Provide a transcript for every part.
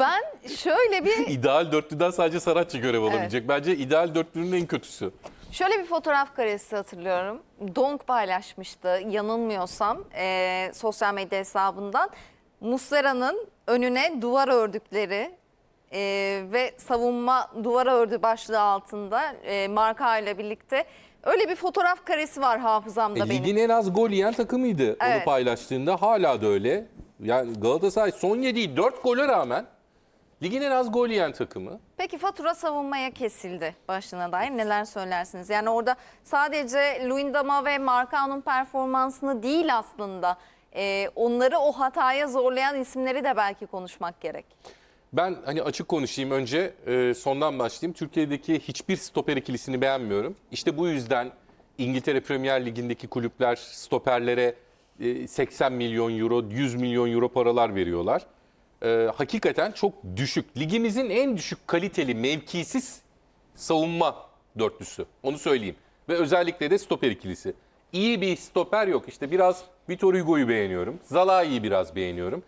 Ben şöyle bir... ideal dörtlüden sadece Saratçı görev alabilecek. Bence ideal dörtlünün en kötüsü. Şöyle bir fotoğraf karesi hatırlıyorum. Donk paylaşmıştı yanılmıyorsam eee, sosyal medya hesabından. Muslera'nın önüne duvar ördükleri eee, ve savunma duvara ördü başlığı altında eee, marka ile birlikte. Öyle bir fotoğraf karesi var hafızamda E, benim. ligin en az gol yiyen takımıydı onu paylaştığında. Hala da öyle. Yani Galatasaray son yediği 4 gole rağmen ligin en az gol yiyen takımı. Peki fatura savunmaya kesildi başına dair neler söylersiniz? Yani orada sadece Luindama ve Marcao'nun performansını değil aslında e, onları o hataya zorlayan isimleri de belki konuşmak gerek. Ben hani açık konuşayım önce e, sondan başlayayım. Türkiye'deki hiçbir stoper ikilisini beğenmiyorum. İşte bu yüzden İngiltere Premier Ligi'ndeki kulüpler stoperlere 80 e, milyon euro, 100 milyon euro paralar veriyorlar. Ee, hakikaten çok düşük. Ligimizin en düşük kaliteli mevkisiz savunma dörtlüsü. Onu söyleyeyim. Ve özellikle de stoper ikilisi. İyi bir stoper yok. İşte biraz Vitor Hugo'yu beğeniyorum. Zalai'yi biraz beğeniyorum.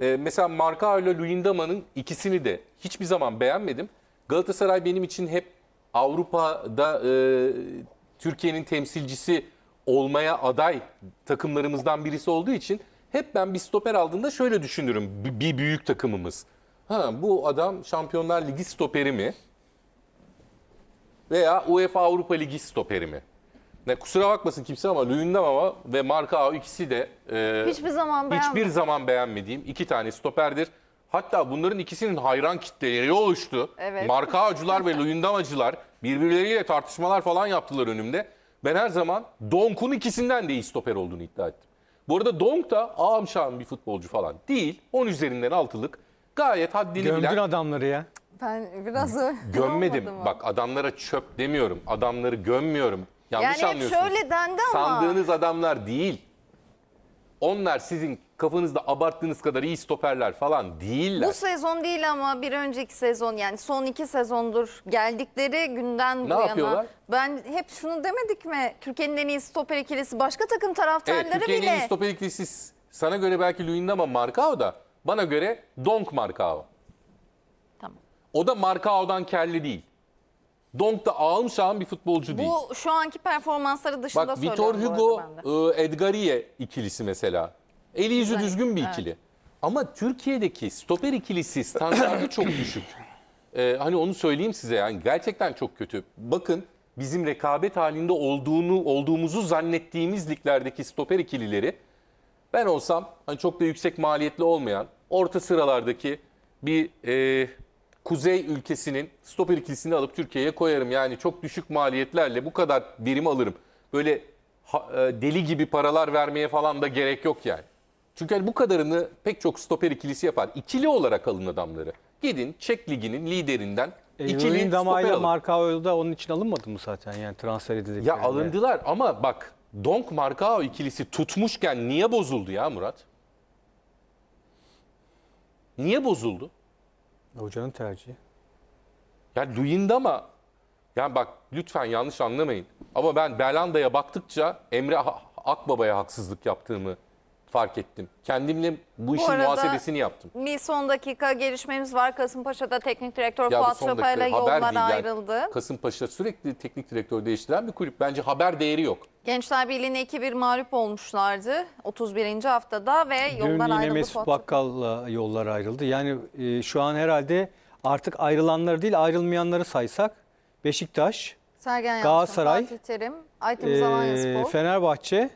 Ee, mesela Marka ile Luyendama'nın ikisini de hiçbir zaman beğenmedim. Galatasaray benim için hep Avrupa'da e, Türkiye'nin temsilcisi olmaya aday takımlarımızdan birisi olduğu için hep ben bir stoper aldığında şöyle düşünürüm bir büyük takımımız. Ha bu adam Şampiyonlar Ligi stoperi mi? Veya UEFA Avrupa Ligi stoperi mi? Ne kusura bakmasın kimse ama ama ve Marka ikisi de e, hiçbir zaman hiçbir zaman beğenmediğim iki tane stoperdir. Hatta bunların ikisinin hayran kitleleri oluştu. Evet. Marka acılar ve acılar birbirleriyle tartışmalar falan yaptılar önümde. Ben her zaman Donk'un ikisinden de iyi stoper olduğunu iddia ettim. Bu arada Donk da ağam ağamşağın bir futbolcu falan değil. 10 üzerinden altılık gayet haddini Gömdün bilen. adamları ya. Ben biraz Gömmedim. Bak adamlara çöp demiyorum. Adamları gömmüyorum. Yanlış Yani hep anlıyorsunuz. şöyle dendi ama. Sandığınız adamlar değil. Onlar sizin kafanızda abarttığınız kadar iyi stoperler falan değiller. Bu sezon değil ama bir önceki sezon yani son iki sezondur geldikleri günden bu ne yana. yapıyorlar? Ben hep şunu demedik mi? Türkiye'nin en iyi stoper ikilisi başka takım taraftarları Evet, Türkiye'nin bile. en iyi stoper ikilisi sana göre belki Luyendama ama Markao da bana göre Donk Markao. Tamam. O da Markao'dan kelli değil. Donk da ağım şahım bir futbolcu değil. Bu şu anki performansları dışında Bak Vitor Hugo, arada ben e, Edgariye ikilisi mesela. Eli yüzü düzgün bir ikili. Ama Türkiye'deki stoper ikilisi standartı çok düşük. Ee, hani onu söyleyeyim size yani gerçekten çok kötü. Bakın bizim rekabet halinde olduğunu olduğumuzu zannettiğimiz liglerdeki stoper ikilileri ben olsam hani çok da yüksek maliyetli olmayan orta sıralardaki bir e, kuzey ülkesinin stoper ikilisini alıp Türkiye'ye koyarım. Yani çok düşük maliyetlerle bu kadar verim alırım. Böyle ha- e, deli gibi paralar vermeye falan da gerek yok yani. Çünkü hani bu kadarını pek çok stoper ikilisi yapar. İkili olarak alın adamları. Gidin Çek Ligi'nin liderinden e, ikili stoper Lindama ile alın. Markao'yu da onun için alınmadı mı zaten yani transfer edilecek? Ya alındılar ama bak Donk Markao ikilisi tutmuşken niye bozuldu ya Murat? Niye bozuldu? Hocanın tercihi. Ya Luyendama yani bak lütfen yanlış anlamayın. Ama ben Berlanda'ya baktıkça Emre Akbaba'ya haksızlık yaptığımı fark ettim. Kendimle bu işin arada muhasebesini yaptım. Bir son dakika gelişmemiz var. Kasımpaşa'da teknik direktör Ya Fuat son dakika haber yollar ayrıldı. Yani ayrıldı. Kasımpaşa sürekli teknik direktör değiştiren bir kulüp. Bence haber değeri yok. Gençler Birliği'ne 2-1 mağlup olmuşlardı 31. haftada ve Dün yoldan yine Mesut Fuat Bakkal'la yollar ayrıldı. Yani e, şu an herhalde artık ayrılanları değil ayrılmayanları saysak Beşiktaş, Sergen Yalçın, Galatasaray, Fatih Terim, Aytem e, Fenerbahçe,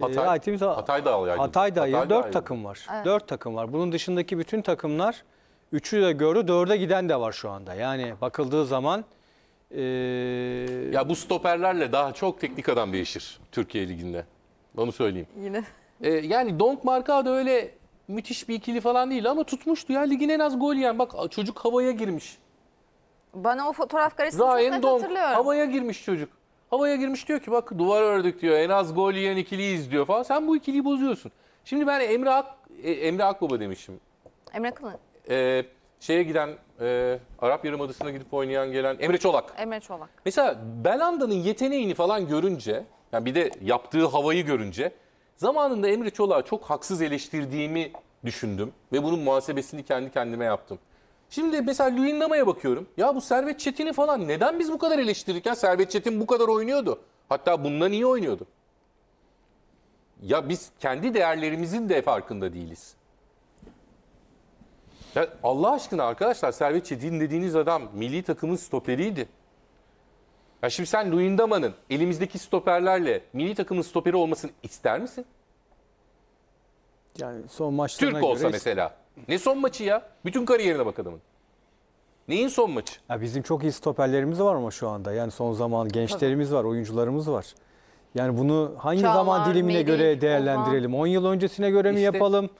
ee, Hatay, e, ITV, Hatay da yaygın. Hatay da yaygın. Dört takım var. Evet. Dört takım var. Bunun dışındaki bütün takımlar üçü de gördü. Dörde giden de var şu anda. Yani bakıldığı zaman... E... Ya bu stoperlerle daha çok teknik adam değişir Türkiye Ligi'nde. Onu söyleyeyim. Yine. E, yani Donk Marka da öyle müthiş bir ikili falan değil ama tutmuştu ya. Ligin en az gol yiyen. Bak çocuk havaya girmiş. Bana o fotoğraf karesini çok net Donk, hatırlıyorum. Havaya girmiş çocuk. Havaya girmiş diyor ki bak duvar ördük diyor. En az gol yiyen ikiliyiz diyor falan. Sen bu ikiliyi bozuyorsun. Şimdi ben Emre, Ak, e, Emre Akbaba demişim? Emre Kılıç. Ee, şeye giden e, Arap Yarımadası'na gidip oynayan gelen Emre Çolak. Emre Çolak. Mesela Belanda'nın yeteneğini falan görünce yani bir de yaptığı havayı görünce zamanında Emre Çolak'ı çok haksız eleştirdiğimi düşündüm ve bunun muhasebesini kendi kendime yaptım. Şimdi mesela Luyendama'ya bakıyorum. Ya bu Servet Çetin'i falan neden biz bu kadar eleştirdik Servet Çetin bu kadar oynuyordu. Hatta bundan iyi oynuyordu. Ya biz kendi değerlerimizin de farkında değiliz. Ya Allah aşkına arkadaşlar Servet Çetin dediğiniz adam milli takımın stoperiydi. Ya şimdi sen Luyendama'nın elimizdeki stoperlerle milli takımın stoperi olmasını ister misin? Yani son maçlarına Türk göre... olsa mesela. Ne son maçı ya? Bütün kariyerine bak adamın. Neyin son maçı? Ya bizim çok iyi stoperlerimiz var ama şu anda. Yani son zaman gençlerimiz var, oyuncularımız var. Yani bunu hangi Çağlar, zaman dilimine Melih, göre değerlendirelim? Ozan. 10 yıl öncesine göre mi işte, yapalım?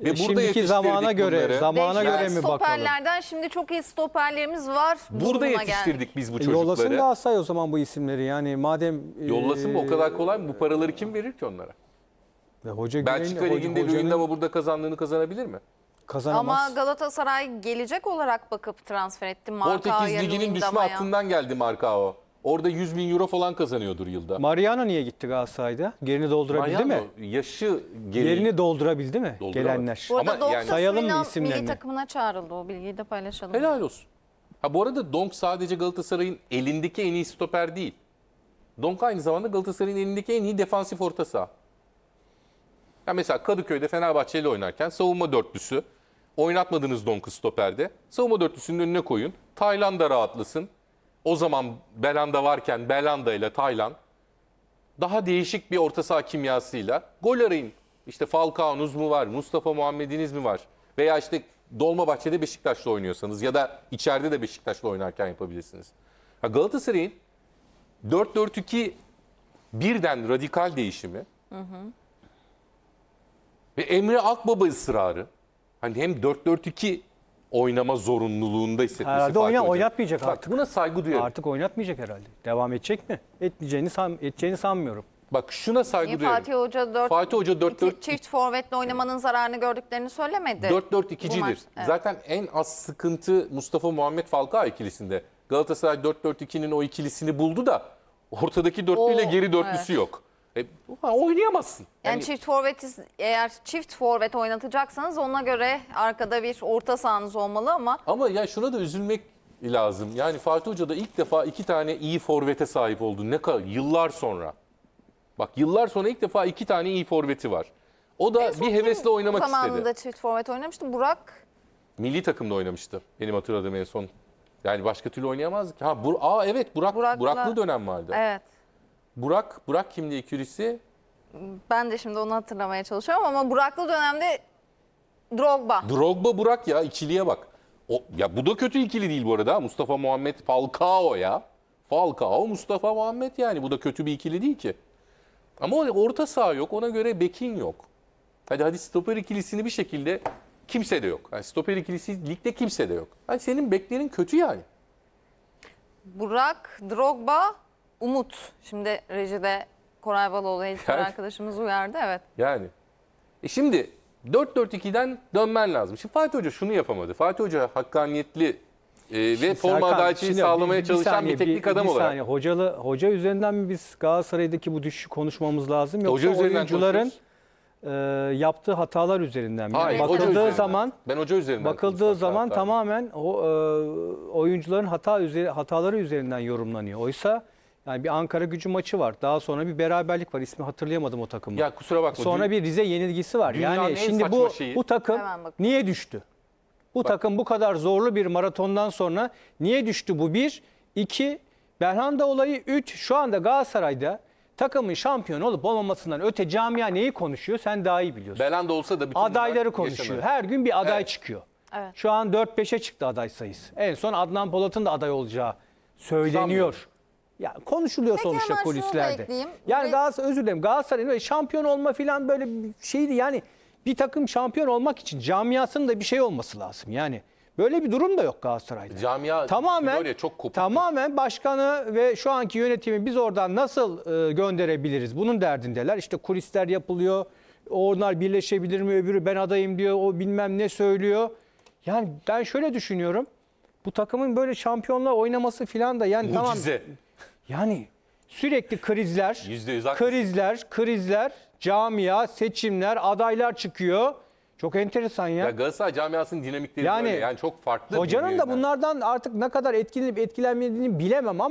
Ve Şimdiki zamana göre, bunları. zamana Beş göre mi bakalım? Stoperlerden şimdi çok iyi stoperlerimiz var. Burada yetiştirdik geldik. biz bu e, çocukları. yollasın da say o zaman bu isimleri. Yani madem e, yollasın mı e, o kadar kolay mı? Bu paraları kim verir ki onlara? Ve hoca Belçika Ligi'nde Luyendama burada kazandığını kazanabilir mi? kazanamaz. Ama Galatasaray gelecek olarak bakıp transfer etti. Marka Portekiz Ligi'nin düşme Damaya. hattından geldi Marcao. Orada 100 bin euro falan kazanıyordur yılda. Mariano niye gitti Galatasaray'da? Yerini doldurabildi Mariano, mi? yaşı geri... Yerini doldurabildi mi Dolduramadı. gelenler? Bu arada Ama yani- sayalım mı isimlerini? milli takımına çağrıldı o bilgiyi de paylaşalım. Helal olsun. Ha bu arada Donk sadece Galatasaray'ın elindeki en iyi stoper değil. Donk aynı zamanda Galatasaray'ın elindeki en iyi defansif orta saha. Ya mesela Kadıköy'de Fenerbahçe ile oynarken savunma dörtlüsü Oynatmadınız Donk stoperde. Savunma dörtlüsünün önüne koyun. Tayland'a rahatlasın. O zaman Belanda varken Belanda ile Tayland daha değişik bir orta saha kimyasıyla gol arayın. İşte Falcao'nuz mu var, Mustafa Muhammed'iniz mi var? Veya işte Dolmabahçe'de Beşiktaş'la oynuyorsanız ya da içeride de Beşiktaş'la oynarken yapabilirsiniz. Ya Galatasaray'ın 4-4-2 birden radikal değişimi hı hı. ve Emre Akbaba ısrarı hani hem 4-4-2 oynama zorunluluğunda hissetmesi Herhalde oyna, hocam. oynatmayacak Bak, artık. Buna saygı duyuyorum. Artık oynatmayacak herhalde. Devam edecek mi? Etmeyeceğini, san, edeceğini sanmıyorum. Bak şuna saygı Niye Fatih Hoca 4 Fatih Hoca 4 4 çift forvetle oynamanın zararını gördüklerini söylemedi. 4 4 2'cidir. Evet. Zaten en az sıkıntı Mustafa Muhammed Falcao ikilisinde. Galatasaray 4 4 2'nin o ikilisini buldu da ortadaki dörtlüyle o, geri dörtlüsü evet. yok. E, oynayamazsın. Yani, yani çift forvet eğer çift forvet oynatacaksanız ona göre arkada bir orta sahanız olmalı ama. Ama ya şuna da üzülmek lazım. Yani Fatih Hoca da ilk defa iki tane iyi forvete sahip oldu. Ne kadar yıllar sonra. Bak yıllar sonra ilk defa iki tane iyi forveti var. O da bir hevesle oynamak zamanında istedi. Zamanında çift forvet oynamıştım. Burak milli takımda oynamıştı. Benim hatırladığım en son. Yani başka türlü oynayamazdık. Ha Bur Aa evet Burak Burak'la... Buraklı dönem vardı. Evet. Burak, Burak kimdi ikilisi? Ben de şimdi onu hatırlamaya çalışıyorum ama Burak'lı dönemde Drogba. Drogba Burak ya ikiliye bak. O, ya bu da kötü ikili değil bu arada. Mustafa Muhammed Falcao ya. Falcao Mustafa Muhammed yani bu da kötü bir ikili değil ki. Ama orta saha yok ona göre bekin yok. Hadi hadi stoper ikilisini bir şekilde kimse de yok. Yani stoper ikilisi ligde kimse de yok. Hani senin beklerin kötü yani. Burak, Drogba, umut. Şimdi rejide Koray Baloğlu editör Yani- arkadaşımız uyardı. Evet. Yani. E şimdi 4-4-2'den dönmen lazım. Şimdi Fatih Hoca şunu yapamadı. Fatih Hoca hakkaniyetli e, ve forma Serkan, adalciliği şimdi sağlamaya çalışan bir, saniye, teknik adam bir olarak. Saniye. Hocalı, hoca üzerinden mi biz Galatasaray'daki bu düşüşü konuşmamız lazım? Yoksa üzerinden oyuncuların e, yaptığı hatalar üzerinden mi? Hayır, hoca bakıldığı üzerinden. zaman ben hoca üzerinden bakıldığı zaman taraftarıyım. tamamen o e, oyuncuların hata üzeri hataları üzerinden yorumlanıyor. Oysa yani bir Ankara gücü maçı var. Daha sonra bir beraberlik var. İsmi hatırlayamadım o takımın. Ya kusura bakma. Sonra bir Rize yenilgisi var. Yani şimdi bu bu takım niye düştü? Bu Bak. takım bu kadar zorlu bir maratondan sonra niye düştü bu bir? İki, Berhanda olayı üç. Şu anda Galatasaray'da takımın şampiyon olup olmamasından öte camia neyi konuşuyor sen daha iyi biliyorsun. Belanda olsa da bütün Adayları konuşuyor. Yaşanır. Her gün bir aday evet. çıkıyor. Evet. Şu an 4-5'e çıktı aday sayısı. En son Adnan Polat'ın da aday olacağı söyleniyor. Sanmıyorum. Ya konuşuluyor Peki sonuçta hemen kulislerde. Yani Ve- Galatasaray özür dilerim Galatasaray'ın öyle şampiyon olma falan böyle bir şeydi yani bir takım şampiyon olmak için camiasının da bir şey olması lazım. Yani böyle bir durum da yok Galatasaray'da. Camia tamamen Böyle çok kopuk. tamamen başkanı ve şu anki yönetimi biz oradan nasıl e, gönderebiliriz? Bunun derdindeler. İşte kulisler yapılıyor. Onlar birleşebilir mi? Öbürü ben adayım diyor. O bilmem ne söylüyor. Yani ben şöyle düşünüyorum. Bu takımın böyle şampiyonla oynaması falan da yani tamam yani sürekli krizler, krizler, krizler, camia, seçimler, adaylar çıkıyor. Çok enteresan ya. Ya Galatasaray camiasının dinamikleri Yani- böyle. Yani çok farklı. Hocanın da bunlardan artık ne kadar etkilenip etkilenmediğini bilemem ama